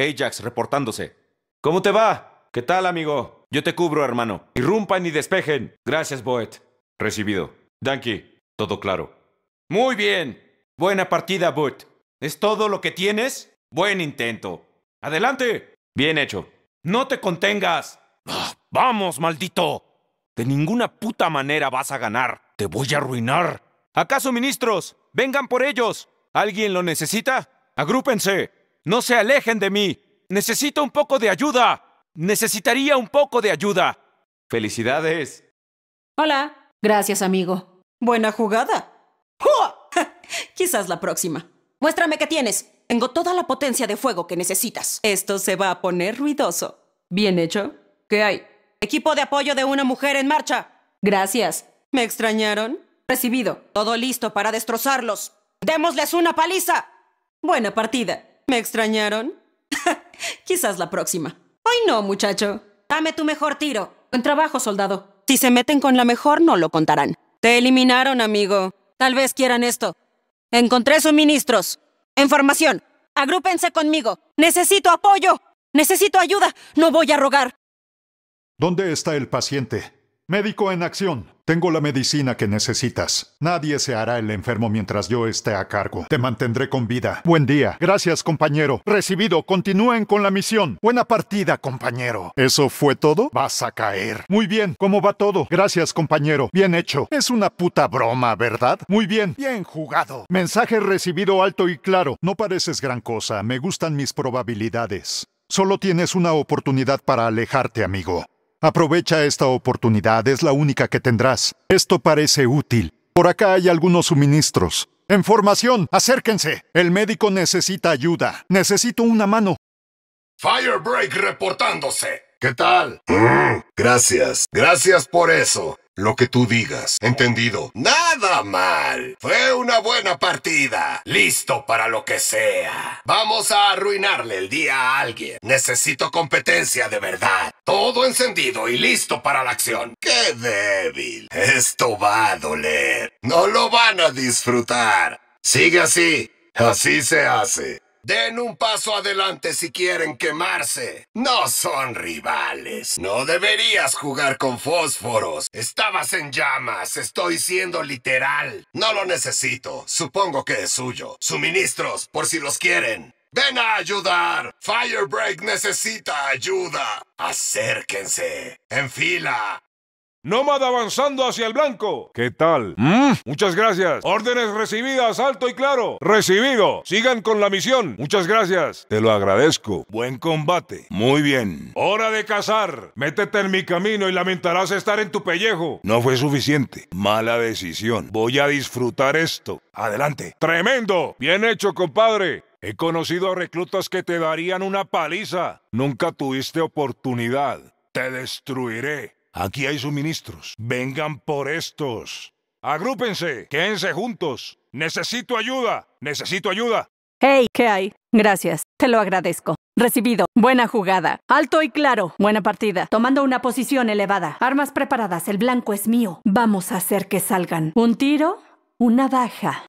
Ajax reportándose. ¿Cómo te va? ¿Qué tal, amigo? Yo te cubro, hermano. Irrumpan y despejen. Gracias, Boet. Recibido. Danke. Todo claro. Muy bien. Buena partida, Boet. ¿Es todo lo que tienes? Buen intento. Adelante. Bien hecho. No te contengas. Ah, vamos, maldito. De ninguna puta manera vas a ganar. Te voy a arruinar. ¿Acaso, ministros? Vengan por ellos. ¿Alguien lo necesita? Agrúpense. No se alejen de mí. Necesito un poco de ayuda. Necesitaría un poco de ayuda. Felicidades. Hola. Gracias, amigo. Buena jugada. Quizás la próxima. Muéstrame qué tienes. Tengo toda la potencia de fuego que necesitas. Esto se va a poner ruidoso. Bien hecho. ¿Qué hay? Equipo de apoyo de una mujer en marcha. Gracias. ¿Me extrañaron? Recibido. Todo listo para destrozarlos. ¡Démosles una paliza! Buena partida. ¿Me extrañaron? Quizás la próxima. Hoy no, muchacho. Dame tu mejor tiro. Buen trabajo, soldado. Si se meten con la mejor, no lo contarán. Te eliminaron, amigo. Tal vez quieran esto. Encontré suministros. En formación. Agrúpense conmigo. Necesito apoyo. Necesito ayuda. No voy a rogar. ¿Dónde está el paciente? Médico en acción. Tengo la medicina que necesitas. Nadie se hará el enfermo mientras yo esté a cargo. Te mantendré con vida. Buen día. Gracias, compañero. Recibido. Continúen con la misión. Buena partida, compañero. ¿Eso fue todo? Vas a caer. Muy bien. ¿Cómo va todo? Gracias, compañero. Bien hecho. Es una puta broma, ¿verdad? Muy bien. Bien jugado. Mensaje recibido alto y claro. No pareces gran cosa. Me gustan mis probabilidades. Solo tienes una oportunidad para alejarte, amigo. Aprovecha esta oportunidad, es la única que tendrás. Esto parece útil. Por acá hay algunos suministros. En formación, acérquense. El médico necesita ayuda. Necesito una mano. Firebreak reportándose. ¿Qué tal? Mm, gracias. Gracias por eso. Lo que tú digas, ¿entendido? Nada mal. Fue una buena partida. Listo para lo que sea. Vamos a arruinarle el día a alguien. Necesito competencia de verdad. Todo encendido y listo para la acción. ¡Qué débil! Esto va a doler. No lo van a disfrutar. Sigue así. Así se hace. Den un paso adelante si quieren quemarse. No son rivales. No deberías jugar con fósforos. Estabas en llamas. Estoy siendo literal. No lo necesito. Supongo que es suyo. Suministros, por si los quieren. Ven a ayudar. Firebreak necesita ayuda. Acérquense. En fila. Nómada avanzando hacia el blanco. ¿Qué tal? Mm. Muchas gracias. Órdenes recibidas, alto y claro. Recibido. Sigan con la misión. Muchas gracias. Te lo agradezco. Buen combate. Muy bien. Hora de cazar. Métete en mi camino y lamentarás estar en tu pellejo. No fue suficiente. Mala decisión. Voy a disfrutar esto. Adelante. Tremendo. Bien hecho, compadre. He conocido reclutas que te darían una paliza. Nunca tuviste oportunidad. Te destruiré. Aquí hay suministros. Vengan por estos. Agrúpense. Quédense juntos. Necesito ayuda. Necesito ayuda. Hey, ¿qué hay? Gracias. Te lo agradezco. Recibido. Buena jugada. Alto y claro. Buena partida. Tomando una posición elevada. Armas preparadas. El blanco es mío. Vamos a hacer que salgan. Un tiro. Una baja.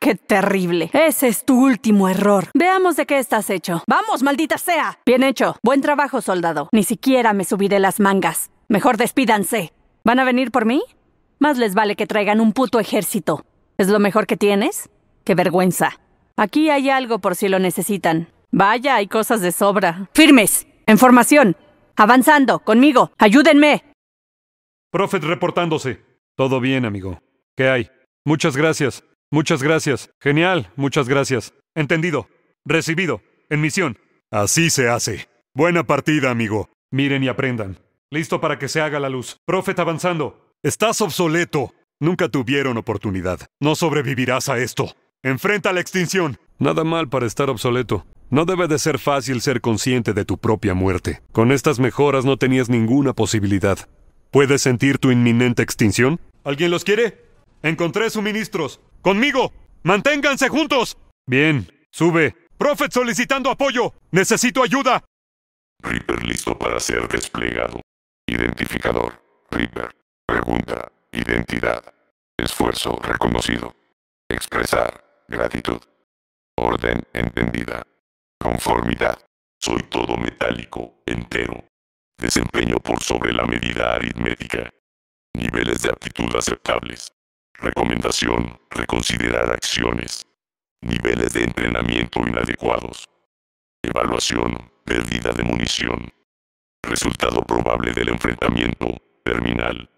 ¡Qué terrible! Ese es tu último error. Veamos de qué estás hecho. ¡Vamos, maldita sea! Bien hecho. Buen trabajo, soldado. Ni siquiera me subiré las mangas. Mejor despídanse. ¿Van a venir por mí? Más les vale que traigan un puto ejército. ¿Es lo mejor que tienes? ¡Qué vergüenza! Aquí hay algo por si lo necesitan. Vaya, hay cosas de sobra. ¡Firmes! ¡En formación! ¡Avanzando! ¡Conmigo! ¡Ayúdenme! Profet reportándose. Todo bien, amigo. ¿Qué hay? Muchas gracias. Muchas gracias. Genial. Muchas gracias. Entendido. Recibido. En misión. Así se hace. Buena partida, amigo. Miren y aprendan. Listo para que se haga la luz. Profeta avanzando. Estás obsoleto. Nunca tuvieron oportunidad. No sobrevivirás a esto. Enfrenta la extinción. Nada mal para estar obsoleto. No debe de ser fácil ser consciente de tu propia muerte. Con estas mejoras no tenías ninguna posibilidad. ¿Puedes sentir tu inminente extinción? ¿Alguien los quiere? Encontré suministros. ¡Conmigo! ¡Manténganse juntos! Bien, sube. Prophet solicitando apoyo. Necesito ayuda. Reaper listo para ser desplegado. Identificador. River. Pregunta. Identidad. Esfuerzo reconocido. Expresar. Gratitud. Orden entendida. Conformidad. Soy todo metálico, entero. Desempeño por sobre la medida aritmética. Niveles de aptitud aceptables. Recomendación, reconsiderar acciones. Niveles de entrenamiento inadecuados. Evaluación, pérdida de munición. Resultado probable del enfrentamiento. Terminal.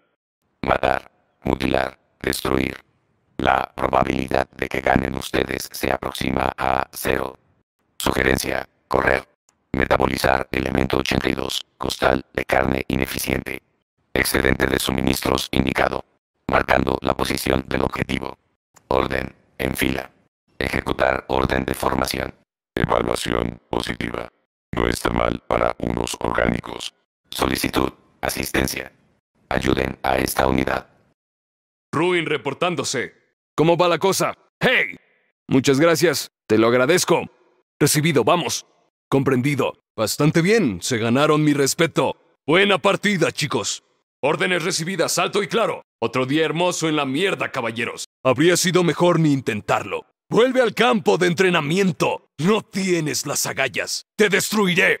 Matar. Mutilar. Destruir. La probabilidad de que ganen ustedes se aproxima a cero. Sugerencia. Correr. Metabolizar elemento 82, costal de carne ineficiente. Excedente de suministros indicado. Marcando la posición del objetivo. Orden, en fila. Ejecutar orden de formación. Evaluación positiva. No está mal para unos orgánicos. Solicitud. Asistencia. Ayuden a esta unidad. Ruin reportándose. ¿Cómo va la cosa? ¡Hey! Muchas gracias. Te lo agradezco. Recibido, vamos. Comprendido. Bastante bien. Se ganaron mi respeto. Buena partida, chicos. Órdenes recibidas, alto y claro. Otro día hermoso en la mierda, caballeros. Habría sido mejor ni intentarlo. Vuelve al campo de entrenamiento. No tienes las agallas. ¡Te destruiré!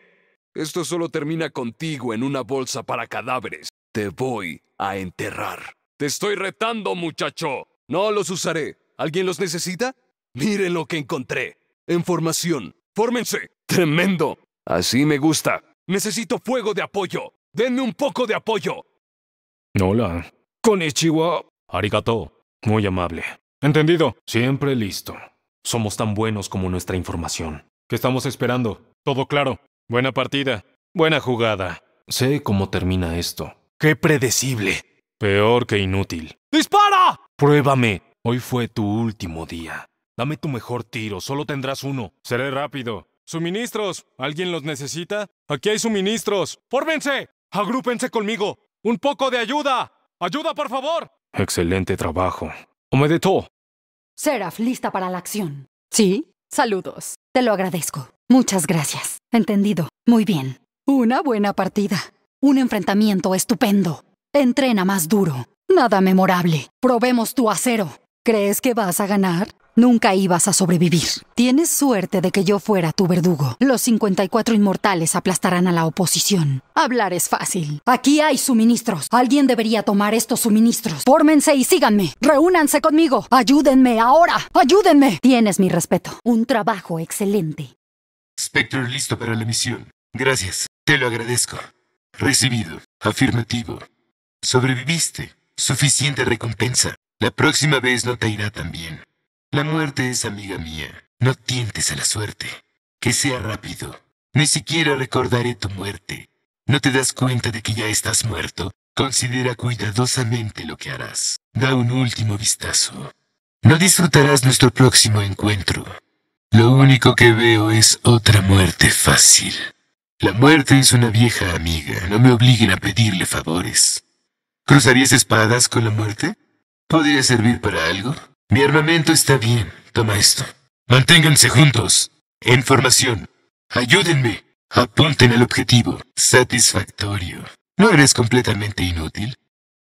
Esto solo termina contigo en una bolsa para cadáveres. Te voy a enterrar. Te estoy retando, muchacho. No los usaré. ¿Alguien los necesita? Miren lo que encontré. En formación. Fórmense. Tremendo. Así me gusta. Necesito fuego de apoyo. Denme un poco de apoyo. Hola. Konnichiwa. Arigato. Muy amable. Entendido. Siempre listo. Somos tan buenos como nuestra información. ¿Qué estamos esperando? Todo claro. Buena partida. Buena jugada. Sé cómo termina esto. ¡Qué predecible! Peor que inútil. ¡Dispara! Pruébame. Hoy fue tu último día. Dame tu mejor tiro, solo tendrás uno. Seré rápido. Suministros. ¿Alguien los necesita? Aquí hay suministros. ¡Fórmense! Agrúpense conmigo. Un poco de ayuda. ¡Ayuda, por favor! Excelente trabajo. ¡Homedetó! Seraph, lista para la acción. ¿Sí? Saludos. Te lo agradezco. Muchas gracias. Entendido. Muy bien. Una buena partida. Un enfrentamiento estupendo. Entrena más duro. Nada memorable. Probemos tu acero. ¿Crees que vas a ganar? Nunca ibas a sobrevivir. Tienes suerte de que yo fuera tu verdugo. Los 54 inmortales aplastarán a la oposición. Hablar es fácil. Aquí hay suministros. Alguien debería tomar estos suministros. Fórmense y síganme. Reúnanse conmigo. Ayúdenme ahora. Ayúdenme. Tienes mi respeto. Un trabajo excelente. Spectre listo para la misión. Gracias. Te lo agradezco. Recibido. Afirmativo. Sobreviviste. Suficiente recompensa. La próxima vez no te irá tan bien. La muerte es amiga mía. No tientes a la suerte. Que sea rápido. Ni siquiera recordaré tu muerte. ¿No te das cuenta de que ya estás muerto? Considera cuidadosamente lo que harás. Da un último vistazo. No disfrutarás nuestro próximo encuentro. Lo único que veo es otra muerte fácil. La muerte es una vieja amiga. No me obliguen a pedirle favores. ¿Cruzarías espadas con la muerte? ¿Podría servir para algo? Mi armamento está bien. Toma esto. Manténganse juntos. En formación. Ayúdenme. Apunten al objetivo. Satisfactorio. ¿No eres completamente inútil?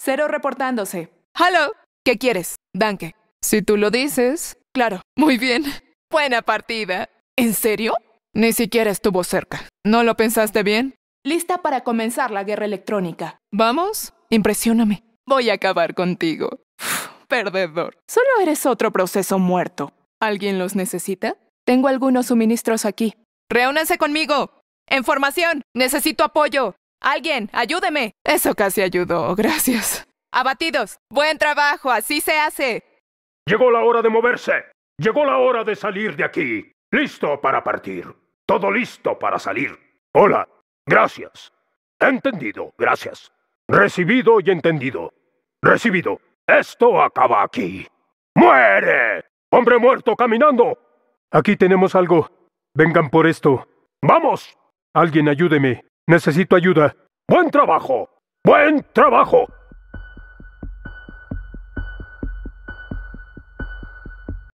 Cero reportándose. ¡Halo! ¿Qué quieres, Danke? Si tú lo dices, claro. Muy bien. Buena partida. ¿En serio? Ni siquiera estuvo cerca. ¿No lo pensaste bien? Lista para comenzar la guerra electrónica. ¿Vamos? Impresióname. Voy a acabar contigo. Perdedor. Solo eres otro proceso muerto. ¿Alguien los necesita? Tengo algunos suministros aquí. Reúnanse conmigo. En formación. Necesito apoyo. Alguien, ayúdeme. Eso casi ayudó, gracias. Abatidos. Buen trabajo, así se hace. Llegó la hora de moverse. Llegó la hora de salir de aquí. Listo para partir. Todo listo para salir. Hola. Gracias. Entendido. Gracias. Recibido y entendido. Recibido. Esto acaba aquí. ¡Muere! ¡Hombre muerto caminando! Aquí tenemos algo. Vengan por esto. ¡Vamos! Alguien ayúdeme. Necesito ayuda. ¡Buen trabajo! ¡Buen trabajo!